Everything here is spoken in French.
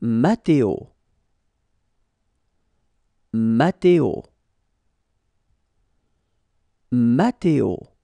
Mateo Mateo Mateo